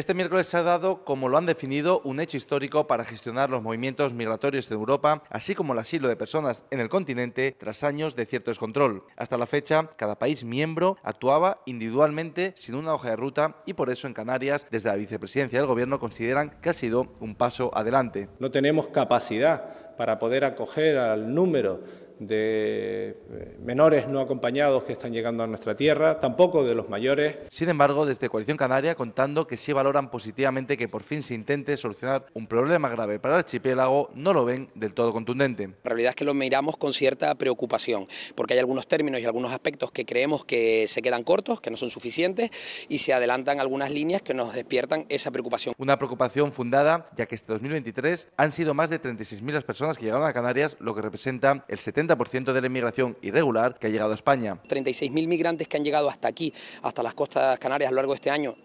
Este miércoles se ha dado, como lo han definido, un hecho histórico para gestionar los movimientos migratorios de Europa, así como el asilo de personas en el continente tras años de cierto descontrol. Hasta la fecha, cada país miembro actuaba individualmente sin una hoja de ruta y por eso en Canarias, desde la vicepresidencia del Gobierno, consideran que ha sido un paso adelante. No tenemos capacidad para poder acoger al número de eh, menores no acompañados que están llegando a nuestra tierra, tampoco de los mayores. Sin embargo, desde Coalición Canaria contando que sí valoran positivamente que por fin se intente solucionar un problema grave para el archipiélago, no lo ven del todo contundente. La realidad es que lo miramos con cierta preocupación, porque hay algunos términos y algunos aspectos que creemos que se quedan cortos, que no son suficientes, y se adelantan algunas líneas que nos despiertan esa preocupación. Una preocupación fundada, ya que este 2023 han sido más de 36.000 las personas que llegaron a Canarias, lo que representa el 70 de la inmigración irregular que ha llegado a España. 36.000 migrantes que han llegado hasta aquí, hasta las costas canarias a lo largo de este año,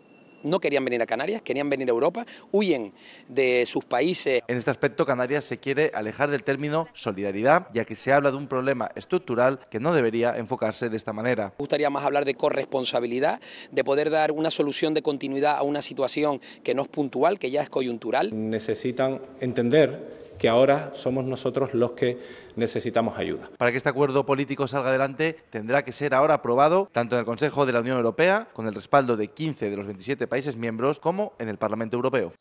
no querían venir a Canarias, querían venir a Europa, huyen de sus países. En este aspecto, Canarias se quiere alejar del término solidaridad, ya que se habla de un problema estructural que no debería enfocarse de esta manera. Me gustaría más hablar de corresponsabilidad, de poder dar una solución de continuidad a una situación que no es puntual, que ya es coyuntural. Necesitan entender que ahora somos nosotros los que necesitamos ayuda. Para que este acuerdo político salga adelante, tendrá que ser ahora aprobado tanto en el Consejo de la Unión Europea, con el respaldo de 15 de los 27 países miembros, como en el Parlamento Europeo.